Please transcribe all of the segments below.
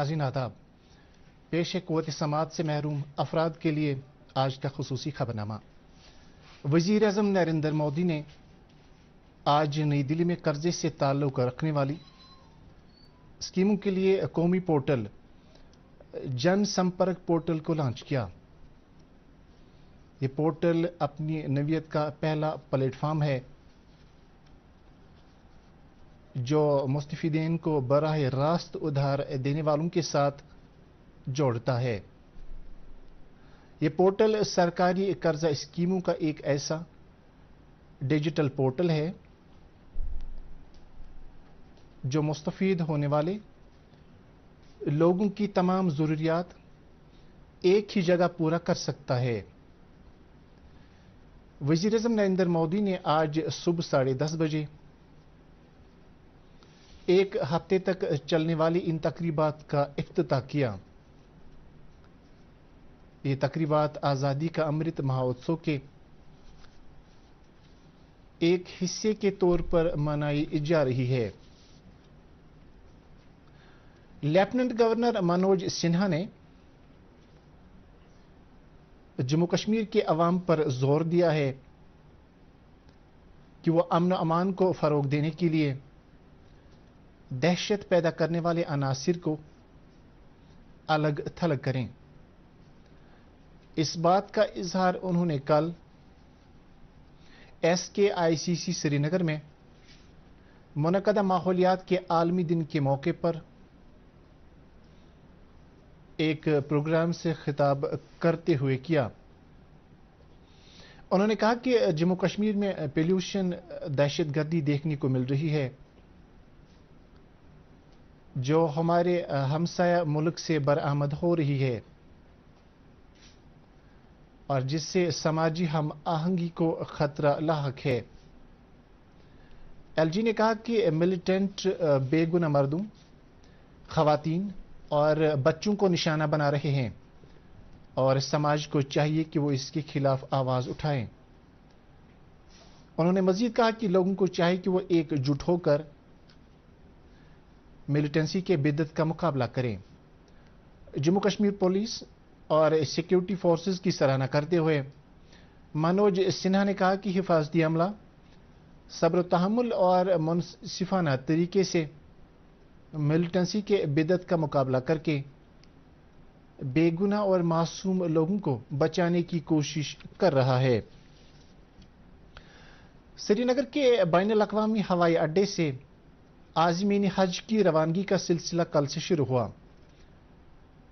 नाजीन आदाब पेश क़वत समाज से महरूम अफराद के लिए आज का खसूसी खबरनामा वजीर अजम नरेंद्र मोदी ने आज नई दिल्ली में कर्जे से ताल्लुक़ रखने वाली स्कीमों के लिए कौमी पोर्टल जनसंपर्क पोर्टल को लॉन्च किया ये पोर्टल अपनी नवीयत का पहला प्लेटफॉर्म है जो मुस्तफ़ीन को बरह रास्त उधार देने वालों के साथ जोड़ता है ये पोर्टल सरकारी कर्जा स्कीमों का एक ऐसा डिजिटल पोर्टल है जो मुस्तफ़ होने वाले लोगों की तमाम ज़रूरियात एक ही जगह पूरा कर सकता है वजीरजम नरेंद्र मोदी ने आज सुबह साढ़े दस बजे एक हफ्ते तक चलने वाली इन तकरीबात का अफ्ताह किया ये तकरीबात आज़ादी का अमृत महोत्सव के एक हिस्से के तौर पर मनाई जा रही है लेफ्टिनेंट गवर्नर मनोज सिन्हा ने जम्मू कश्मीर के अवाम पर जोर दिया है कि वह अमन अमान को फ़रोग देने के लिए दहशत पैदा करने वाले अनासर को अलग थलग करें इस बात का इजहार उन्होंने कल एस के आई सी सी श्रीनगर में मनकदा माहौलियात के आलमी दिन के मौके पर एक प्रोग्राम से खिताब करते हुए किया उन्होंने कहा कि जम्मू कश्मीर में पोल्यूशन दहशतगर्दी देखने को मिल रही है जो हमारे हमसाया मुल्क से बरामद हो रही है और जिससे समाजी हम आहंगी को खतरा लाक है एलजी ने कहा कि मिलिटेंट बेगुना मर्दों खातन और बच्चों को निशाना बना रहे हैं और समाज को चाहिए कि वो इसके खिलाफ आवाज़ उठाएं उन्होंने मजीद कहा कि लोगों को चाहिए कि वो एकजुट होकर मिलिटेंसी के बिदत का मुकाबला करें जम्मू कश्मीर पुलिस और सिक्योरिटी फोर्सेस की सराहना करते हुए मनोज सिन्हा ने कहा कि हिफाजती अमला सब्र तहमुल और मुनसिफाना तरीके से मिलिटेंसी के बिदत का मुकाबला करके बेगुना और मासूम लोगों को बचाने की कोशिश कर रहा है श्रीनगर के बैन अवी हवाई अड्डे से आजमीन हज की रवानगी का सिलसिला कल से शुरू हुआ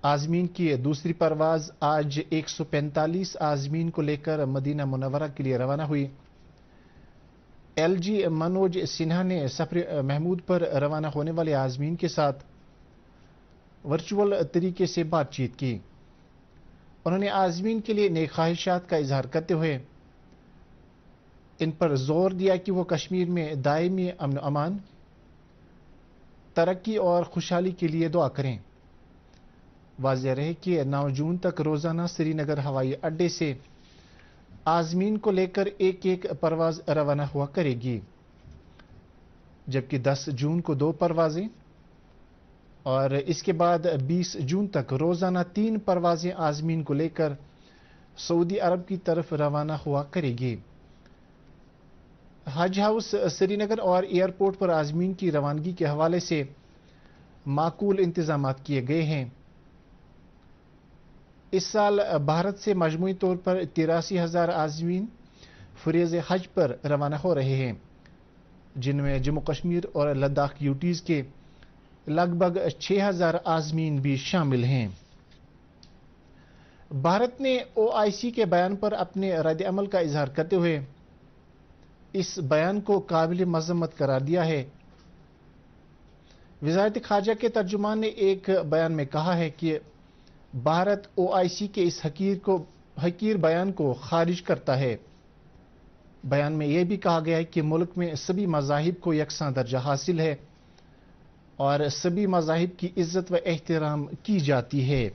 आजमीन की दूसरी परवाज आज 145 आजमीन को लेकर मदीना मुनवरा के लिए रवाना हुई एलजी मनोज सिन्हा ने सफर महमूद पर रवाना होने वाले आजमीन के साथ वर्चुअल तरीके से बातचीत की उन्होंने आजमीन के लिए नई ख्वाहिशात का इजहार करते हुए इन पर जोर दिया कि वो कश्मीर में दायमी अमन अमान तरक्की और खुशहाली के लिए दुआ करें वाजह रहे कि नौ जून तक रोज़ाना श्रीनगर हवाई अड्डे से आजमीन को लेकर एक एक परवाज रवाना हुआ करेगी जबकि 10 जून को दो परवाजें और इसके बाद 20 जून तक रोज़ाना तीन परवाजें आजमीन को लेकर सऊदी अरब की तरफ रवाना हुआ करेगी हज हाउस श्रीनगर और एयरपोर्ट पर आजमीन की रवानगी के हवाले से माकूल इंतजाम किए गए हैं इस साल भारत से मजमू तौर पर तिरासी हज़ार आजमीन फ्रेज हज पर रवाना हो रहे हैं जिनमें जम्मू कश्मीर और लद्दाख यूटीज़ के लगभग छह हज़ार आजमीन भी शामिल हैं भारत ने ओ आई सी के बयान पर अपने रद्द अमल का इजहार करते हुए इस बयान को काबिल मजम्मत करार दिया है वजारत खारजा के तर्जुमान ने एक बयान में कहा है कि भारत ओ आई सी के इस हकीर को हकीर बयान को खारिज करता है बयान में यह भी कहा गया है कि मुल्क में सभी मजाहिब को यकसा दर्जा हासिल है और सभी मजाहिब की इज्जत व एहतराम की जाती है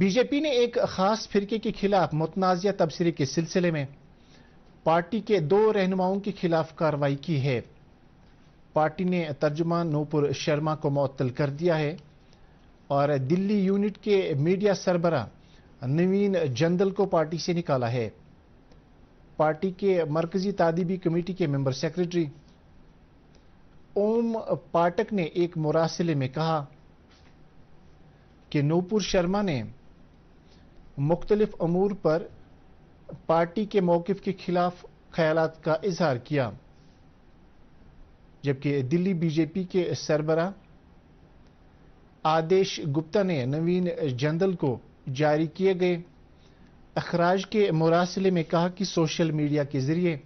बीजेपी ने एक खास फिरके के खिलाफ मुतनाज़ तबसरे के सिलसिले में पार्टी के दो रहनुमाओं के खिलाफ कार्रवाई की है पार्टी ने तर्जुमान नूपुर शर्मा को मअतल कर दिया है और दिल्ली यूनिट के मीडिया सरबरा नवीन जंदल को पार्टी से निकाला है पार्टी के मरकजी तादीबी कमेटी के मेंबर सेक्रेटरी ओम पाठक ने एक मुरासले में कहा कि नूपुर शर्मा ने मुख्तलिफ अमूर पर पार्टी के मौकफ के खिलाफ ख्याल का इजहार किया जबकि दिल्ली बीजेपी के सरबरा आदेश गुप्ता ने नवीन जंदल को जारी किए गए अखराज के मुरासले में कहा कि सोशल मीडिया के जरिए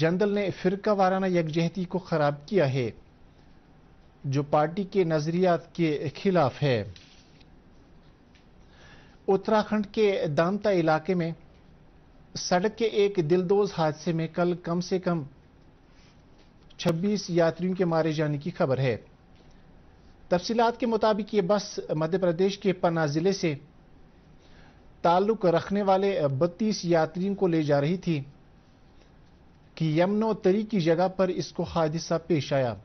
जंदल ने फिरका वाराना यकजहती को ख़राब किया है जो पार्टी के नज़रियात के खिलाफ है उत्तराखंड के दामता इलाके में सड़क के एक दिलदोज हादसे में कल कम से कम 26 यात्रियों के मारे जाने की खबर है तफसीत के मुताबिक ये बस मध्य प्रदेश के पन्ना ज़िले से ताल्लुक रखने वाले 32 यात्रियों को ले जा रही थी कि यमनो तरी की जगह पर इसको हादसा पेश आया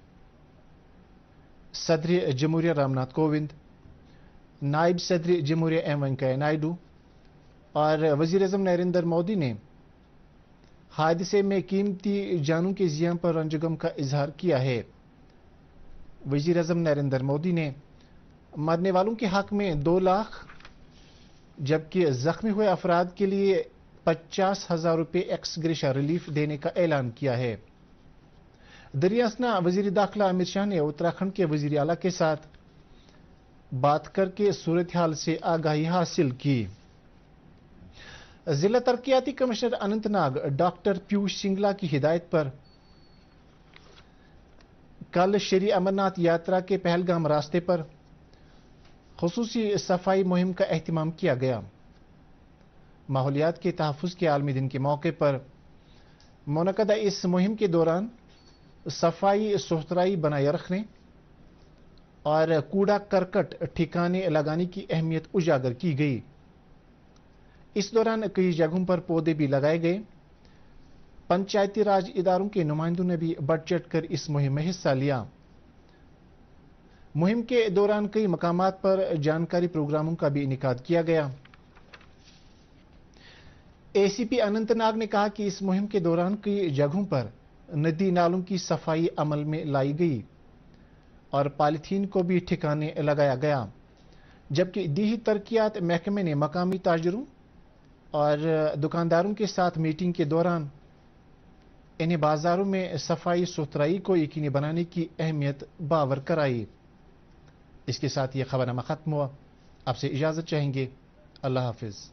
सदर जमहूरिया रामनाथ कोविंद नायब सदर जमहूरिया एम वेंकैया नायडू और वजीर अजम नरेंद्र मोदी ने हादसे में कीमती जानों के जिया पर रंजगम का इजहार किया है वजीर अजम नरेंद्र मोदी ने मरने वालों के हक में दो लाख जबकि जख्मी हुए अफराद के लिए पचास हजार रुपये एक्स ग्रेशा रिलीफ देने का ऐलान किया है दरियासना वजीर दाखिला अमित शाह ने उत्तराखंड के वजीर अला के साथ बात करके सूरत हाल से आगाही हासिल की जिला तरक्याती कमिश्नर अनंतनाग डॉक्टर पीयूष सिंगला की हिदायत पर कल श्री अमरनाथ यात्रा के पहलगाम रास्ते पर खसूसी सफाई मुहिम का अहतमाम किया गया माहौलियात के तहफ़ के आलमी दिन के मौके पर मनदा इस मुहिम के दौरान सफाई सुथराई बनाए रखने और कूड़ा करकट ठिकाने लगाने की अहमियत उजागर की गई इस दौरान कई जगहों पर पौधे भी लगाए गए पंचायती राज इदारों के नुमाइंदों ने भी बढ़ चढ़ कर इस मुहिम में हिस्सा लिया मुहिम के दौरान कई मकाम पर जानकारी प्रोग्रामों का भी इनका किया गया एसीपी अनंतनाग ने कहा कि इस मुहिम के दौरान कई जगहों पर नदी नालों की सफाई अमल में लाई गई और पॉलीथीन को भी ठिकाने लगाया गया जबकि दीही तरक्यात महकमे ने मकामी ताजरों और दुकानदारों के साथ मीटिंग के दौरान इन्हें बाजारों में सफाई सुथराई को यकीनी बनाने की अहमियत बावर कराई इसके साथ ये खबरनामा ख़त्म हुआ आपसे इजाज़त चाहेंगे अल्लाह हाफिज़